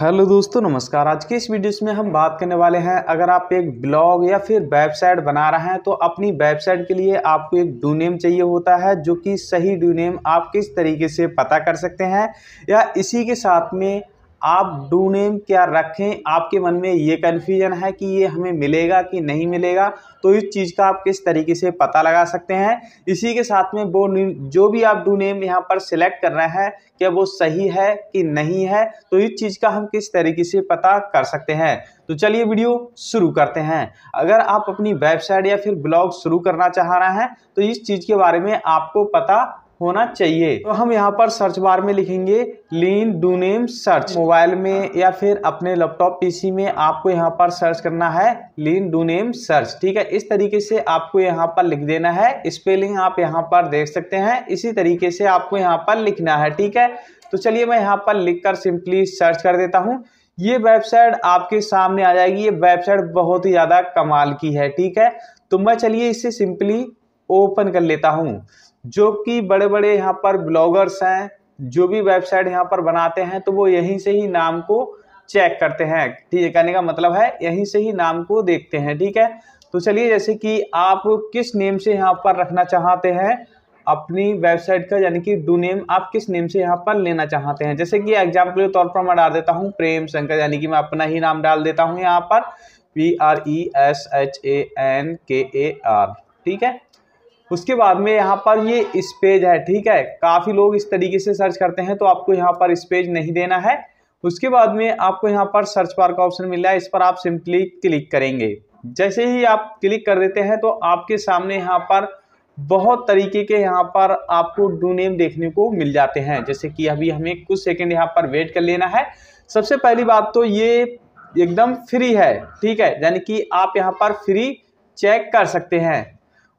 hello दोस्तों नमस्कार आज के इस वीडियोस में हम बात करने वाले हैं अगर आप एक ब्लॉग या फिर वेबसाइट बना रहे हैं तो अपनी वेबसाइट के लिए आपको एक नेम चाहिए होता है जो कि सही नेम आप किस तरीके से पता कर सकते हैं या इसी के साथ में आप डू नेम क्या रखें आपके मन में ये कन्फ्यूजन है कि ये हमें मिलेगा कि नहीं मिलेगा तो इस चीज़ का आप किस तरीके से पता लगा सकते हैं इसी के साथ में वो जो भी आप डू नेम यहाँ पर सिलेक्ट कर रहे हैं क्या वो सही है कि नहीं है तो इस चीज़ का हम किस तरीके से पता कर सकते हैं तो चलिए वीडियो शुरू करते हैं अगर आप अपनी वेबसाइट या फिर ब्लॉग शुरू करना चाह रहे हैं तो इस चीज़ के बारे में आपको पता होना चाहिए तो हम यहाँ पर सर्च बार में लिखेंगे लीन डू नेम सर्च मोबाइल में या फिर अपने लैपटॉप पीसी में आपको यहाँ पर सर्च करना है लीन डू नेम सर्च ठीक है इस तरीके से आपको यहाँ पर लिख देना है स्पेलिंग आप यहाँ पर देख सकते हैं इसी तरीके से आपको यहाँ पर लिखना है ठीक है तो चलिए मैं यहाँ पर लिख कर सिंपली सर्च कर देता हूँ ये वेबसाइट आपके सामने आ जाएगी ये वेबसाइट बहुत ही ज़्यादा कमाल की है ठीक है तो मैं चलिए इसे सिंपली ओपन कर लेता हूँ जो कि बड़े बड़े यहाँ पर ब्लॉगर्स हैं जो भी वेबसाइट यहाँ पर बनाते हैं तो वो यहीं से ही नाम को चेक करते हैं ठीक है कहने का मतलब है यहीं से ही नाम को देखते हैं ठीक है तो चलिए जैसे कि आप किस नेम से यहाँ पर रखना चाहते हैं अपनी वेबसाइट का यानी कि डू नेम आप किस नेम से यहाँ पर लेना चाहते हैं जैसे कि एग्जाम्पल के तौर पर मैं डाल देता हूँ प्रेम शंकर यानी कि मैं अपना ही नाम डाल देता हूँ यहाँ पर P R E S H A N K A are ठीक है उसके बाद में यहाँ पर ये इस पेज है ठीक है काफ़ी लोग इस तरीके से सर्च करते हैं तो आपको यहाँ पर इस पेज नहीं देना है उसके बाद में आपको यहाँ पर सर्च बार का ऑप्शन मिल रहा है इस पर आप सिंपली क्लिक करेंगे जैसे ही आप क्लिक कर देते हैं तो आपके सामने यहाँ पर बहुत तरीके के यहाँ पर आपको डू नेम देखने को मिल जाते हैं जैसे कि अभी हमें कुछ सेकंड यहाँ पर वेट कर लेना है सबसे पहली बात तो ये एकदम फ्री है ठीक है यानी कि आप यहाँ पर फ्री चेक कर सकते हैं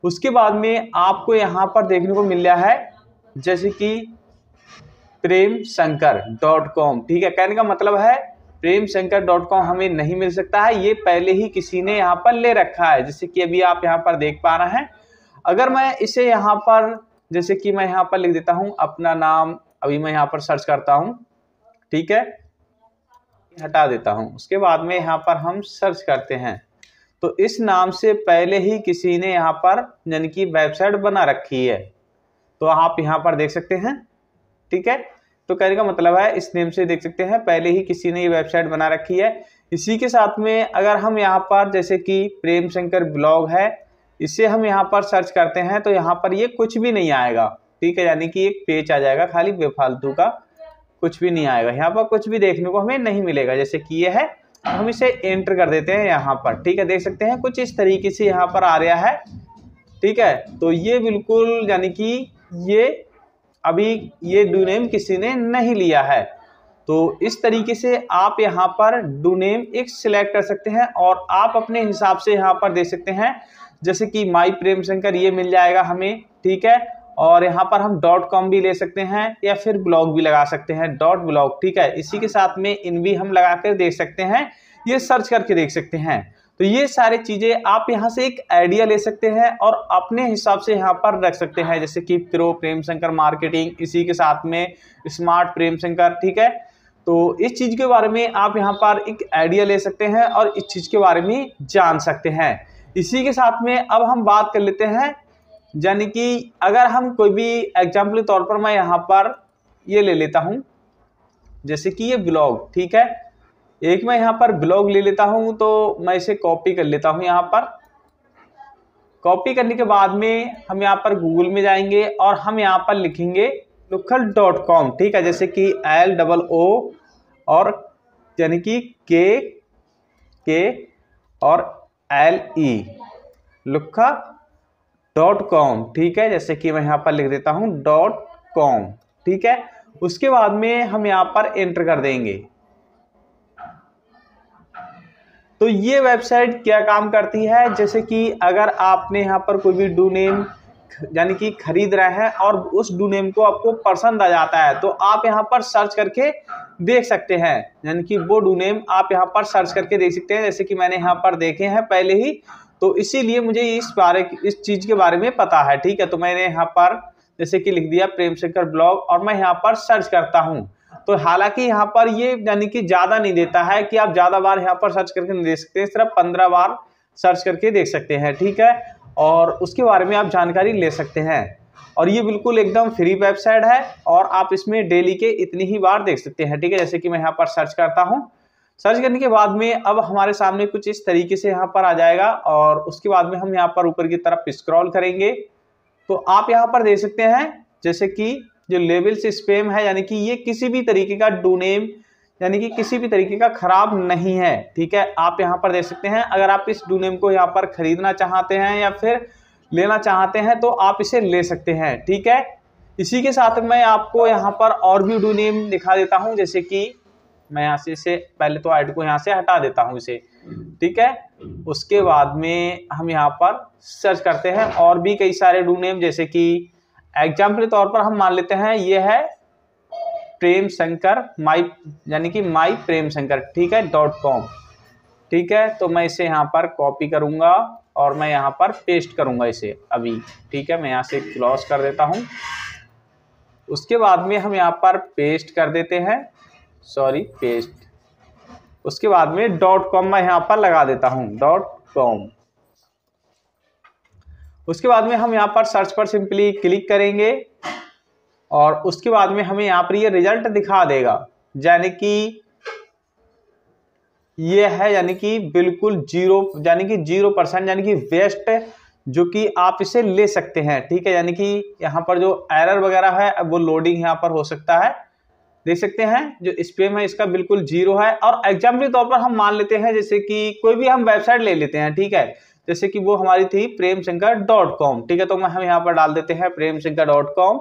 उसके बाद में आपको यहाँ पर देखने को मिल रहा है जैसे कि प्रेम शंकर डॉट कॉम ठीक है कहने का मतलब है प्रेम शंकर डॉट कॉम हमें नहीं मिल सकता है ये पहले ही किसी ने यहाँ पर ले रखा है जैसे कि अभी आप यहाँ पर देख पा रहे हैं अगर मैं इसे यहाँ पर जैसे कि मैं यहाँ पर लिख देता हूँ अपना नाम अभी मैं यहाँ पर सर्च करता हूँ ठीक है हटा देता हूँ उसके बाद में यहाँ पर हम सर्च करते हैं तो इस नाम से पहले ही किसी ने यहाँ पर यानी कि वेबसाइट बना रखी है तो आप यहाँ पर देख सकते हैं ठीक है तो कहने का मतलब है इस नेम से देख सकते हैं पहले ही किसी ने ये वेबसाइट बना रखी है इसी के साथ में अगर हम यहाँ पर जैसे कि प्रेम शंकर ब्लॉग है इसे हम यहाँ पर सर्च करते हैं तो यहाँ पर ये कुछ भी नहीं आएगा ठीक है यानी कि एक पेज आ जाएगा खाली बेफालतू का कुछ भी नहीं आएगा यहाँ पर कुछ भी देखने को हमें नहीं मिलेगा जैसे कि ये है हम इसे एंटर कर देते हैं यहाँ पर ठीक है देख सकते हैं कुछ इस तरीके से यहाँ पर आ रहा है ठीक है तो ये बिल्कुल यानी कि ये अभी ये डू नेम किसी ने नहीं लिया है तो इस तरीके से आप यहाँ पर डू नेम एक सिलेक्ट कर सकते हैं और आप अपने हिसाब से यहाँ पर दे सकते हैं जैसे कि माई प्रेम शंकर ये मिल जाएगा हमें ठीक है और यहाँ पर हम डॉट कॉम भी ले सकते हैं या फिर ब्लॉग भी लगा सकते हैं डॉट ब्लॉग ठीक है इसी के साथ में इन भी हम लगा कर देख सकते हैं ये सर्च करके देख सकते हैं तो ये सारी चीज़ें आप यहाँ से एक आइडिया ले सकते हैं और अपने हिसाब से यहाँ पर रख सकते हैं जैसे कि प्रो प्रेम शंकर मार्केटिंग इसी के साथ में स्मार्ट प्रेम शंकर ठीक है तो इस चीज़ के बारे में आप यहाँ पर एक आइडिया ले सकते हैं और इस चीज़ के बारे में जान सकते हैं इसी के साथ में अब हम बात कर लेते हैं यानी कि अगर हम कोई भी एग्जाम्पल के तौर पर मैं यहाँ पर ये ले लेता हूँ जैसे कि ये ब्लॉग ठीक है एक मैं यहाँ पर ब्लॉग ले लेता हूँ तो मैं इसे कॉपी कर लेता हूँ यहाँ पर कॉपी करने के बाद में हम यहाँ पर गूगल में जाएंगे और हम यहाँ पर लिखेंगे लुखल डॉट कॉम ठीक है जैसे कि एल डबल ओ और यानी कि के के और एल ई लुखा डॉट कॉम ठीक है जैसे कि मैं यहाँ पर लिख देता हूँ डॉट कॉम ठीक है उसके बाद में हम यहाँ पर एंटर कर देंगे तो ये वेबसाइट क्या काम करती है जैसे कि अगर आपने यहाँ पर कोई भी डू नेम यानी कि खरीद रहे हैं और उस डू नेम को आपको पसंद आ जाता है तो आप यहाँ पर सर्च करके देख सकते हैं यानी कि वो डू नेम आप यहाँ पर सर्च करके देख सकते हैं जैसे कि मैंने यहाँ पर देखे हैं पहले ही तो इसीलिए मुझे इस बारे इस चीज़ के बारे में पता है ठीक है तो मैंने यहाँ पर जैसे कि लिख दिया प्रेम ब्लॉग और मैं यहाँ पर सर्च करता हूँ तो हालांकि यहाँ पर ये यानी कि ज़्यादा नहीं देता है कि आप ज़्यादा बार यहाँ पर सर्च करके नहीं देख सकते सिर्फ पंद्रह बार सर्च करके देख सकते हैं ठीक है और उसके बारे में आप जानकारी ले सकते हैं और ये बिल्कुल एकदम फ्री वेबसाइट है और आप इसमें डेली के इतनी ही बार देख सकते हैं ठीक है जैसे कि मैं यहाँ पर सर्च करता हूँ सर्च करने के बाद में अब हमारे सामने कुछ इस तरीके से यहाँ पर आ जाएगा और उसके बाद में हम यहाँ पर ऊपर की तरफ स्क्रॉल करेंगे तो आप यहाँ पर देख सकते हैं जैसे कि जो लेवल्स स्पेम है यानी कि ये किसी भी तरीके का डूनेम यानी कि किसी भी तरीके का खराब नहीं है ठीक है आप यहाँ पर देख सकते हैं अगर आप इस डूनेम को यहाँ पर खरीदना चाहते हैं या फिर लेना चाहते हैं तो आप इसे ले सकते हैं ठीक है इसी के साथ मैं आपको यहाँ पर और भी डूनेम दिखा देता हूँ जैसे कि मैं यहाँ से इसे पहले तो ऐड को यहाँ से हटा देता हूँ इसे ठीक है उसके बाद में हम यहाँ पर सर्च करते हैं और भी कई सारे डू नेम जैसे कि एग्जाम्पल के तौर पर हम मान लेते हैं ये है प्रेम शंकर माई यानी कि माई प्रेम शंकर ठीक है डॉट कॉम ठीक है तो मैं इसे यहाँ पर कॉपी करूँगा और मैं यहाँ पर पेस्ट करूँगा इसे अभी ठीक है मैं यहाँ से क्लॉज कर देता हूँ उसके बाद में हम यहाँ पर पेस्ट कर देते हैं सॉरी पेस्ट उसके बाद में डॉट कॉम मैं यहाँ पर लगा देता हूँ डॉट कॉम उसके बाद में हम यहाँ पर सर्च पर सिंपली क्लिक करेंगे और उसके बाद में हमें यहाँ पर ये रिजल्ट दिखा देगा यानी कि ये है यानी कि बिल्कुल जीरो यानी कि जीरो परसेंट यानी कि वेस्ट जो कि आप इसे ले सकते हैं ठीक है यानी कि यहाँ पर जो एरर वगैरह है वो लोडिंग यहाँ पर हो सकता है देख सकते हैं जो स्पेम है इसका बिल्कुल जीरो है और एग्जाम्पल तौर पर हम मान लेते हैं जैसे कि कोई भी हम वेबसाइट ले लेते हैं ठीक है जैसे कि वो हमारी थी प्रेम शंकर डॉट कॉम ठीक है तो हम यहाँ पर डाल देते हैं प्रेम शंकर डॉट कॉम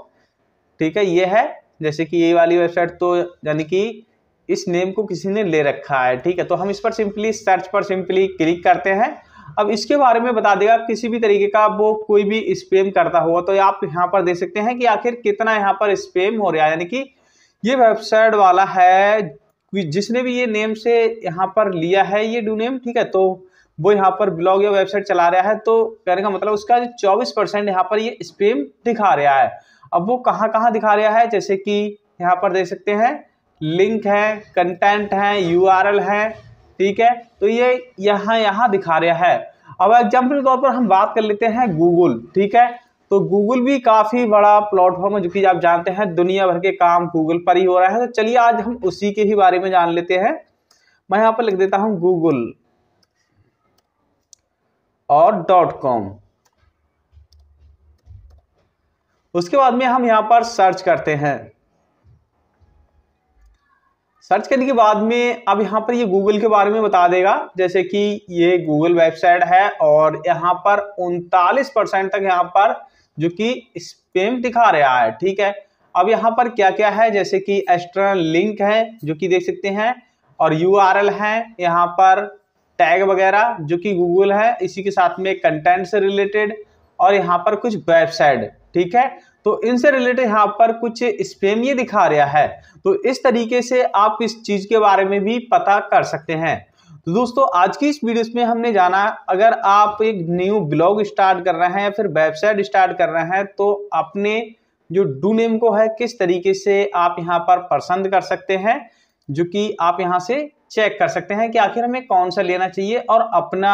ठीक है ये है जैसे कि ये वाली वेबसाइट तो यानी कि इस नेम को किसी ने ले रखा है ठीक है तो हम इस पर सिंपली सर्च पर सिंपली क्लिक करते हैं अब इसके बारे में बता देगा किसी भी तरीके का वो कोई भी स्पेम करता हुआ तो आप यहाँ पर देख सकते हैं कि आखिर कितना यहाँ पर स्पेम हो रहा है यानी कि ये वेबसाइट वाला है जिसने भी ये नेम से यहाँ पर लिया है ये डू नेम ठीक है तो वो यहाँ पर ब्लॉग या वेबसाइट चला रहा है तो कहने का मतलब उसका जो चौबीस परसेंट यहाँ पर ये स्पेम दिखा रहा है अब वो कहाँ कहाँ दिखा रहा है जैसे कि यहाँ पर देख सकते हैं लिंक है कंटेंट है यू है ठीक है तो ये यहाँ यहाँ दिखा रहा है अब एग्जाम्पल के तौर पर हम बात कर लेते हैं गूगल ठीक है तो गूगल भी काफ़ी बड़ा प्लेटफॉर्म है जो कि आप जानते हैं दुनिया भर के काम गूगल पर ही हो रहा है तो चलिए आज हम उसी के ही बारे में जान लेते हैं मैं यहां पर लिख देता हूं गूगल और डॉट कॉम उसके बाद में हम यहां पर सर्च करते हैं सर्च करने के बाद में अब यहां पर ये गूगल के बारे में बता देगा जैसे कि ये गूगल वेबसाइट है और यहां पर उनतालीस परसेंट तक यहां पर जो कि स्पेम दिखा रहा है ठीक है अब यहाँ पर क्या क्या है जैसे कि एक्सटर्नल लिंक है जो कि देख सकते हैं और यू है यहाँ पर टैग वगैरह जो कि गूगल है इसी के साथ में कंटेंट से रिलेटेड और यहाँ पर कुछ वेबसाइट ठीक है तो इनसे रिलेटेड यहाँ पर कुछ स्पेम ये दिखा रहा है तो इस तरीके से आप इस चीज़ के बारे में भी पता कर सकते हैं तो दोस्तों आज की इस वीडियो में हमने जाना अगर आप एक न्यू ब्लॉग स्टार्ट कर रहे हैं फिर वेबसाइट स्टार्ट कर रहे हैं तो अपने जो डू नेम को है किस तरीके से आप यहाँ पर पसंद कर सकते हैं जो कि आप यहाँ से चेक कर सकते हैं कि आखिर हमें कौन सा लेना चाहिए और अपना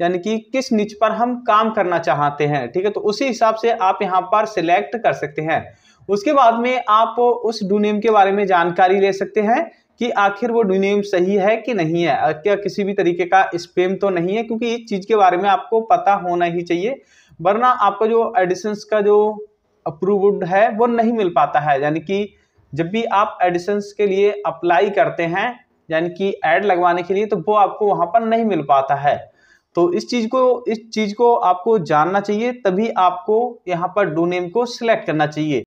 यानी कि किस नीच पर हम काम करना चाहते हैं ठीक है तो उसी हिसाब से आप यहाँ पर सिलेक्ट कर सकते हैं उसके बाद में आप उस डू नेम के बारे में जानकारी ले सकते हैं कि आखिर वो न्यूनेम सही है कि नहीं है क्या किसी भी तरीके का स्पेम तो नहीं है क्योंकि इस चीज़ के बारे में आपको पता होना ही चाहिए वरना आपका जो एडिशंस का जो अप्रूव्ड है वो नहीं मिल पाता है यानी कि जब भी आप एडिशंस के लिए अप्लाई करते हैं यानी कि एड लगवाने के लिए तो वो आपको वहाँ पर नहीं मिल पाता है तो इस चीज़ को इस चीज़ को आपको जानना चाहिए तभी आपको यहाँ पर डू नेम को सिलेक्ट करना चाहिए